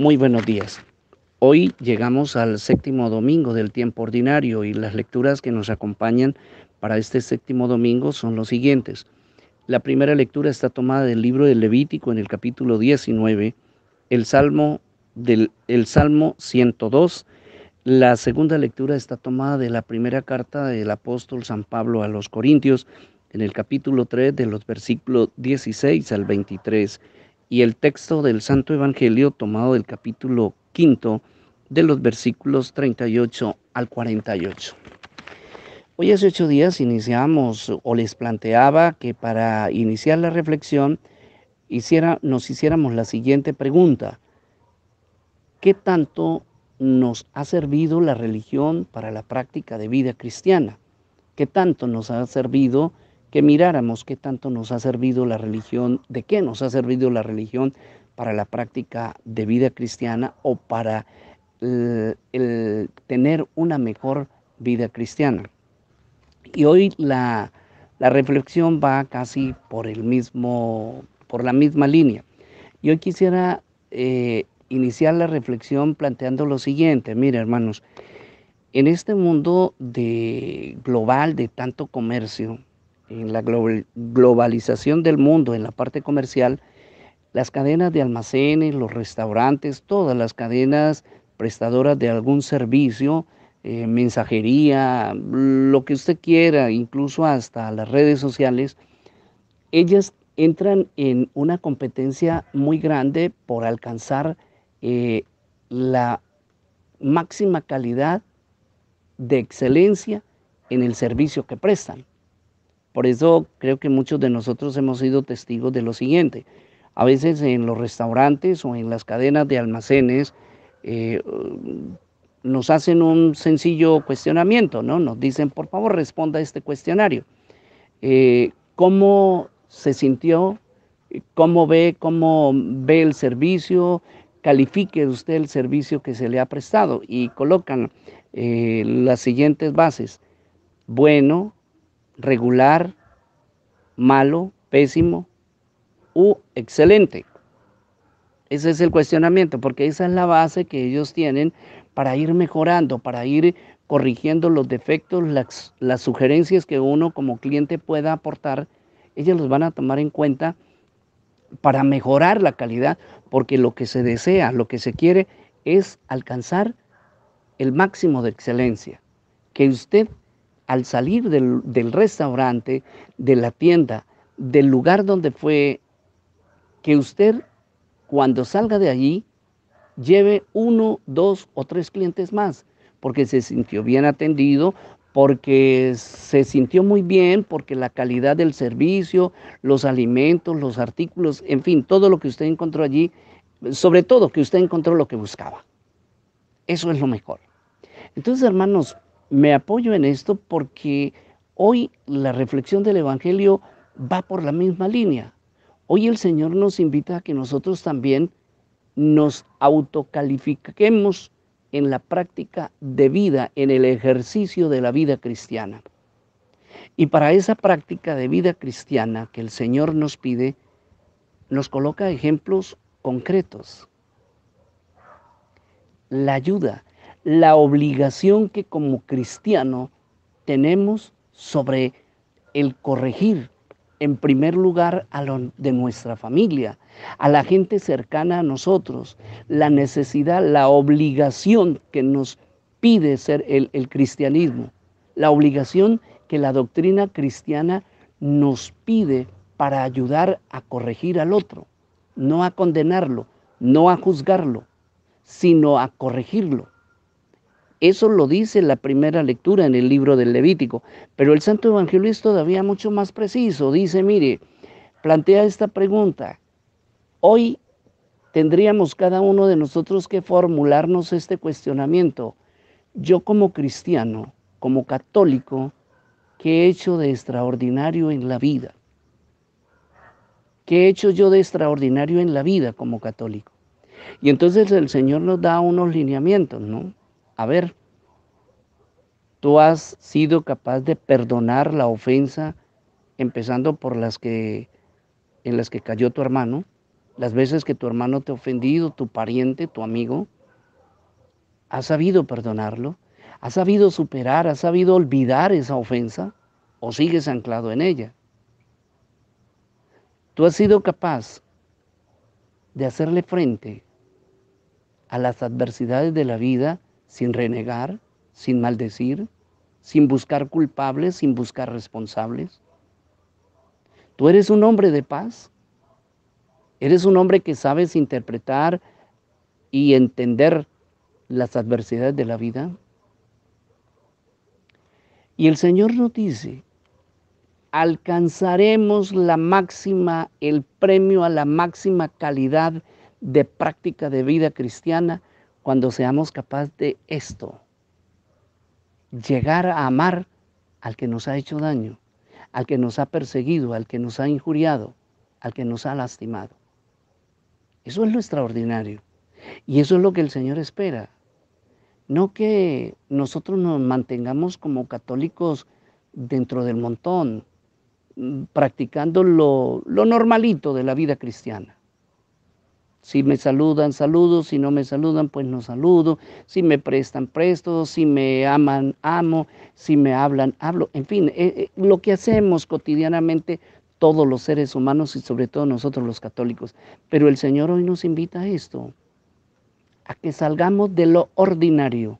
Muy buenos días. Hoy llegamos al séptimo domingo del tiempo ordinario y las lecturas que nos acompañan para este séptimo domingo son los siguientes. La primera lectura está tomada del libro del Levítico en el capítulo 19, el Salmo, del, el Salmo 102. La segunda lectura está tomada de la primera carta del apóstol San Pablo a los Corintios en el capítulo 3 de los versículos 16 al 23 y el texto del Santo Evangelio tomado del capítulo quinto de los versículos 38 al 48. Hoy hace ocho días iniciamos o les planteaba que para iniciar la reflexión hiciera, nos hiciéramos la siguiente pregunta. ¿Qué tanto nos ha servido la religión para la práctica de vida cristiana? ¿Qué tanto nos ha servido que miráramos qué tanto nos ha servido la religión, de qué nos ha servido la religión para la práctica de vida cristiana o para el, tener una mejor vida cristiana. Y hoy la, reflexión va casi por, el mismo, por la misma línea. Yo quisiera eh, iniciar la reflexión planteando lo siguiente, mire hermanos, en este mundo de, global de tanto comercio, en la globalización del mundo, en la parte comercial, las cadenas de almacenes, los restaurantes, todas las cadenas prestadoras de algún servicio, eh, mensajería, lo que usted quiera, incluso hasta las redes sociales, ellas entran en una competencia muy grande por alcanzar eh, la máxima calidad de excelencia en el servicio que prestan. Por eso creo que muchos de nosotros hemos sido testigos de lo siguiente. A veces en los restaurantes o en las cadenas de almacenes eh, nos hacen un sencillo cuestionamiento, ¿no? Nos dicen, por favor, responda a este cuestionario. Eh, ¿Cómo se sintió? ¿Cómo ve, cómo ve el servicio? Califique usted el servicio que se le ha prestado y colocan eh, las siguientes bases. Bueno, regular, malo, pésimo u excelente. Ese es el cuestionamiento, porque esa es la base que ellos tienen para ir mejorando, para ir corrigiendo los defectos, las, sugerencias que uno como cliente pueda aportar, ellos los van a tomar en cuenta para mejorar la calidad, porque lo que se desea, lo que se quiere es alcanzar el máximo de excelencia, que usted al salir del, restaurante, de la tienda, del lugar donde fue, que usted cuando salga de allí lleve uno, dos o tres clientes más, porque se sintió bien atendido, porque se sintió muy bien, porque la calidad del servicio, los alimentos, los artículos, en fin, todo lo que usted encontró allí, sobre todo que usted encontró lo que buscaba. Eso es lo mejor. Entonces, hermanos, me apoyo en esto porque hoy la reflexión del Evangelio va por la misma línea. Hoy el Señor nos invita a que nosotros también nos autocalifiquemos en la práctica de vida, en el ejercicio de la vida cristiana. Y para esa práctica de vida cristiana que el Señor nos pide, nos coloca ejemplos concretos. La ayuda, la obligación que como cristiano tenemos sobre el corregir, en primer lugar, a lo de nuestra familia, a la gente cercana a nosotros, la necesidad, la obligación que nos pide ser el, el cristianismo, la obligación que la doctrina cristiana nos pide para ayudar a corregir al otro, no a condenarlo, no a juzgarlo, sino a corregirlo. Eso lo dice la primera lectura en el libro del Levítico. Pero el Santo Evangelio es todavía mucho más preciso. Dice, mire, plantea esta pregunta. Hoy tendríamos cada uno de nosotros que formularnos este cuestionamiento. Yo como cristiano, como católico, ¿qué he hecho de extraordinario en la vida? ¿Qué he hecho yo de extraordinario en la vida como católico? Y entonces el Señor nos da unos lineamientos, ¿no? a ver, tú has sido capaz de perdonar la ofensa, empezando por las que en las que cayó tu hermano, las veces que tu hermano te ha ofendido, tu pariente, tu amigo, has sabido perdonarlo, has sabido superar, has sabido olvidar esa ofensa o sigues anclado en ella. Tú has sido capaz de hacerle frente a las adversidades de la vida sin renegar, sin maldecir, sin buscar culpables, sin buscar responsables. Tú eres un hombre de paz. Eres un hombre que sabes interpretar y entender las adversidades de la vida. Y el Señor nos dice, alcanzaremos la máxima, el premio a la máxima calidad de práctica de vida cristiana cuando seamos capaces de esto, llegar a amar al que nos ha hecho daño, al que nos ha perseguido, al que nos ha injuriado, al que nos ha lastimado. Eso es lo extraordinario. Y eso es lo que el Señor espera. No que nosotros nos mantengamos como católicos dentro del montón, mm, practicando lo, lo normalito de la vida cristiana. Si me saludan, saludo. Si no me saludan, pues no saludo. Si me prestan, presto. Si me aman, amo. Si me hablan, hablo. En fin, eh, eh, lo que hacemos cotidianamente todos los seres humanos y sobre todo nosotros los católicos. Pero el Señor hoy nos invita a esto, a que salgamos de lo ordinario,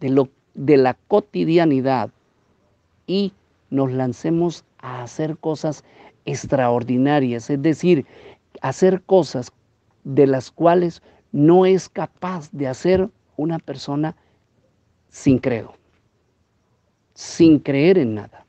de, lo, de la cotidianidad y nos lancemos a hacer cosas extraordinarias, es decir, hacer cosas de las cuales no es capaz de hacer una persona sin credo, sin creer en nada.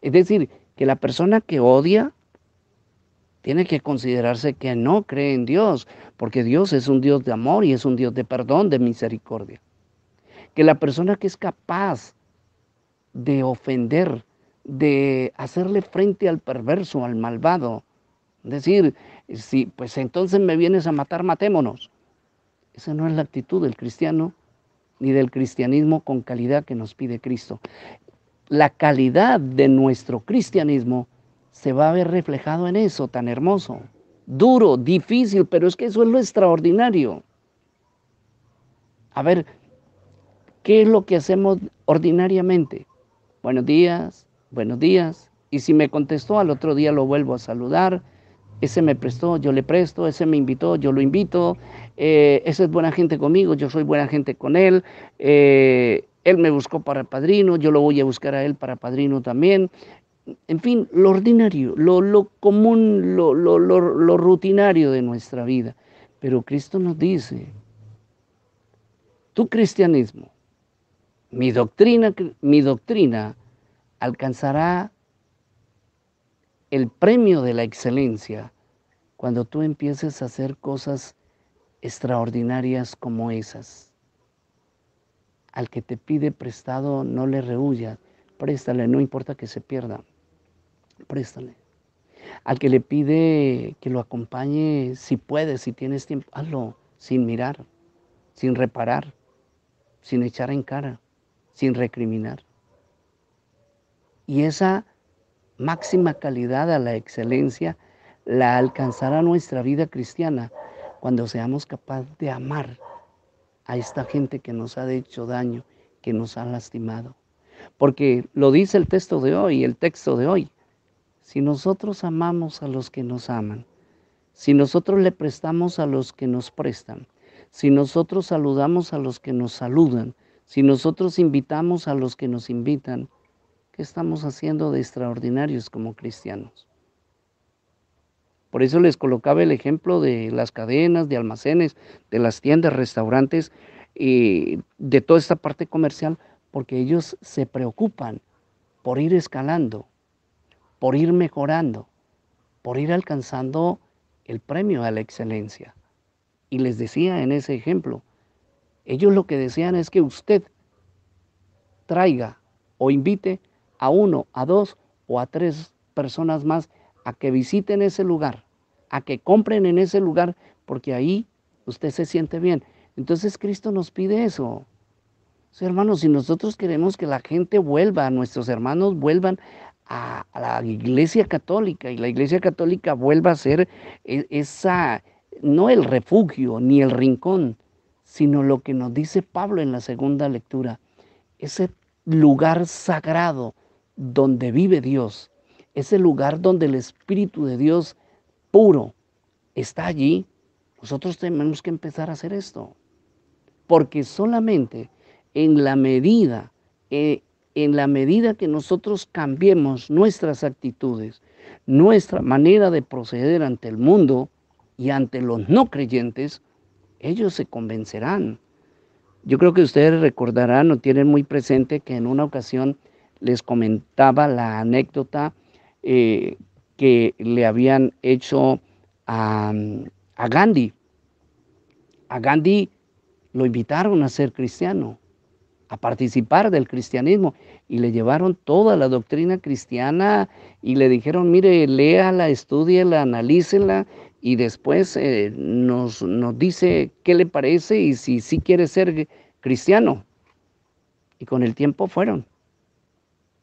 Es decir, que la persona que odia tiene que considerarse que no cree en Dios, porque Dios es un Dios de amor y es un Dios de perdón, de misericordia. Que la persona que es capaz de ofender, de hacerle frente al perverso, al malvado, Decir, si pues entonces me vienes a matar, matémonos. Esa no es la actitud del cristiano ni del cristianismo con calidad que nos pide Cristo. La calidad de nuestro cristianismo se va a ver reflejado en eso tan hermoso. Duro, difícil, pero es que eso es lo extraordinario. A ver, ¿qué es lo que hacemos ordinariamente? Buenos días, buenos días. Y si me contestó al otro día lo vuelvo a saludar ese me prestó, yo le presto, ese me invitó, yo lo invito, eh, ese es buena gente conmigo, yo soy buena gente con él, eh, él me buscó para padrino, yo lo voy a buscar a él para padrino también. En fin, lo ordinario, lo, común, lo, lo rutinario de nuestra vida. Pero Cristo nos dice, tu cristianismo, mi doctrina, mi doctrina alcanzará el premio de la excelencia cuando tú empieces a hacer cosas extraordinarias como esas. Al que te pide prestado, no le rehuyas, préstale, no importa que se pierda, préstale. Al que le pide que lo acompañe, si puedes, si tienes tiempo, hazlo sin mirar, sin reparar, sin echar en cara, sin recriminar. Y esa máxima calidad a la excelencia la alcanzará nuestra vida cristiana cuando seamos capaces de amar a esta gente que nos ha hecho daño, que nos ha lastimado. Porque lo dice el texto de hoy, el texto de hoy. Si nosotros amamos a los que nos aman, si nosotros le prestamos a los que nos prestan, si nosotros saludamos a los que nos saludan, si nosotros invitamos a los que nos invitan, ¿qué estamos haciendo de extraordinarios como cristianos? Por eso les colocaba el ejemplo de las cadenas, de almacenes, de las tiendas, restaurantes y de toda esta parte comercial, porque ellos se preocupan por ir escalando, por ir mejorando, por ir alcanzando el premio a la excelencia. Y les decía en ese ejemplo, ellos lo que desean es que usted traiga o invite a uno, a dos o a tres personas más a que visiten ese lugar, a que compren en ese lugar, porque ahí usted se siente bien. Entonces Cristo nos pide eso. hermanos, si nosotros queremos que la gente vuelva, nuestros hermanos vuelvan a, la Iglesia Católica y la Iglesia Católica vuelva a ser e, esa, no el refugio ni el rincón, sino lo que nos dice Pablo en la segunda lectura, ese lugar sagrado donde vive Dios, es el lugar donde el Espíritu de Dios puro está allí, nosotros tenemos que empezar a hacer esto. Porque solamente en la medida, eh, en la medida que nosotros cambiemos nuestras actitudes, nuestra manera de proceder ante el mundo y ante los no creyentes, ellos se convencerán. Yo creo que ustedes recordarán o tienen muy presente que en una ocasión les comentaba la anécdota eh, que le habían hecho a, Gandhi. A Gandhi lo invitaron a ser cristiano, a participar del cristianismo y le llevaron toda la doctrina cristiana y le dijeron, mire, léala, la analícela y después eh, nos, nos dice qué le parece y si sí si quiere ser cristiano. Y con el tiempo fueron.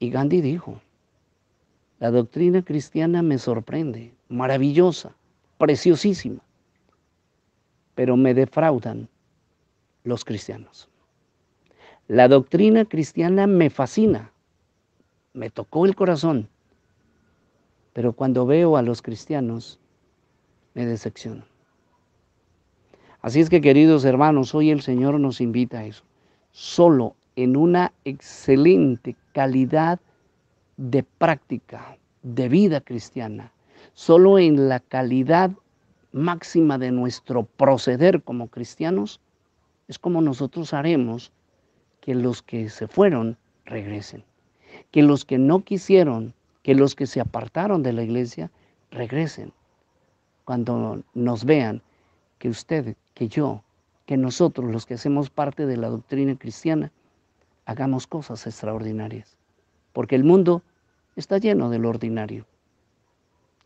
Y Gandhi dijo, la doctrina cristiana me sorprende, maravillosa, preciosísima, pero me defraudan los cristianos. La doctrina cristiana me fascina, me tocó el corazón, pero cuando veo a los cristianos me decepciona. Así es que queridos hermanos, hoy el Señor nos invita a eso, solo en una excelente calidad de práctica, de vida cristiana, solo en la calidad máxima de nuestro proceder como cristianos, es como nosotros haremos que los que se fueron regresen, que los que no quisieron, que los que se apartaron de la iglesia regresen, cuando nos vean que usted, que yo, que nosotros los que hacemos parte de la doctrina cristiana, hagamos cosas extraordinarias porque el mundo está lleno de lo ordinario.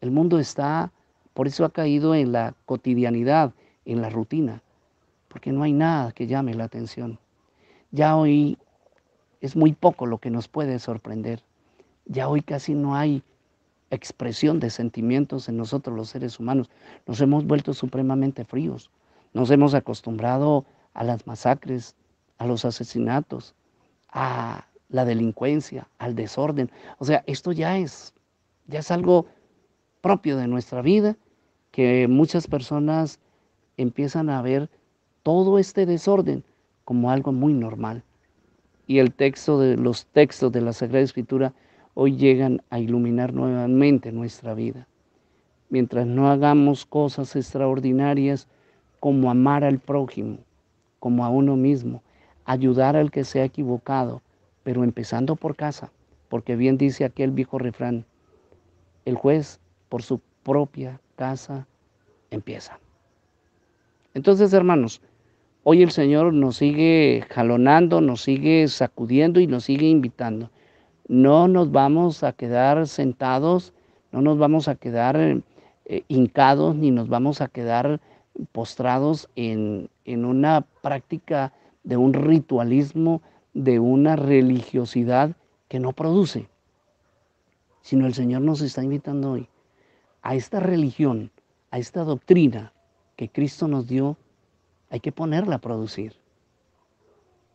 El mundo está, por eso ha caído en la cotidianidad, en la rutina, porque no hay nada que llame la atención. Ya hoy es muy poco lo que nos puede sorprender. Ya hoy casi no hay expresión de sentimientos en nosotros los seres humanos. Nos hemos vuelto supremamente fríos. Nos hemos acostumbrado a las masacres, a los asesinatos, a la delincuencia, al desorden. O sea, esto ya es, ya es algo propio de nuestra vida, que muchas personas empiezan a ver todo este desorden como algo muy normal. Y el texto de los textos de la Sagrada Escritura hoy llegan a iluminar nuevamente nuestra vida. Mientras no hagamos cosas extraordinarias como amar al prójimo, como a uno mismo, ayudar al que se ha equivocado, pero empezando por casa, porque bien dice aquel viejo refrán, el juez por su propia casa empieza. Entonces, hermanos, hoy el Señor nos sigue jalonando, nos sigue sacudiendo y nos sigue invitando. No nos vamos a quedar sentados, no nos vamos a quedar eh, hincados, ni nos vamos a quedar postrados en, en una práctica de un ritualismo de una religiosidad que no produce, sino el Señor nos está invitando hoy a esta religión, a esta doctrina que Cristo nos dio, hay que ponerla a producir.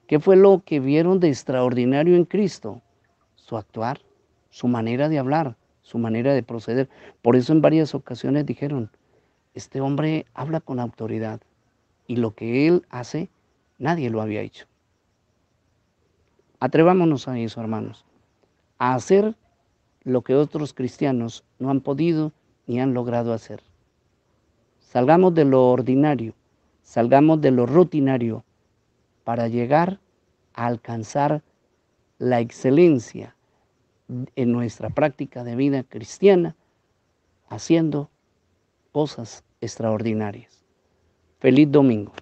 ¿Qué fue lo que vieron de extraordinario en Cristo? Su actuar, su manera de hablar, su manera de proceder. Por eso en varias ocasiones dijeron, este hombre habla con autoridad y lo que él hace nadie lo había hecho. Atrevámonos a eso, hermanos, a hacer lo que otros cristianos no han podido ni han logrado hacer. Salgamos de lo ordinario, salgamos de lo rutinario para llegar a alcanzar la excelencia en nuestra práctica de vida cristiana, haciendo cosas extraordinarias. Feliz domingo.